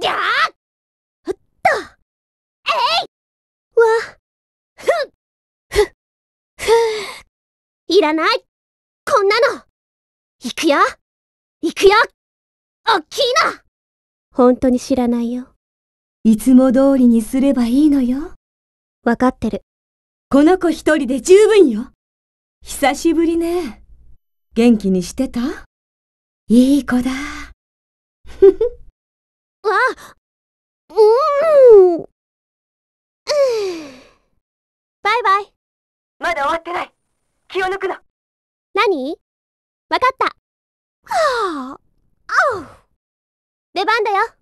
ぎゃーっとえいわふっふっふいらないこんなの行くよ行くよおっきいの本当に知らないよ。いつも通りにすればいいのよ。わかってる。この子一人で十分よ。久しぶりね。元気にしてたいい子だ。ふふ。気を抜くな何わかったはああ出番だよ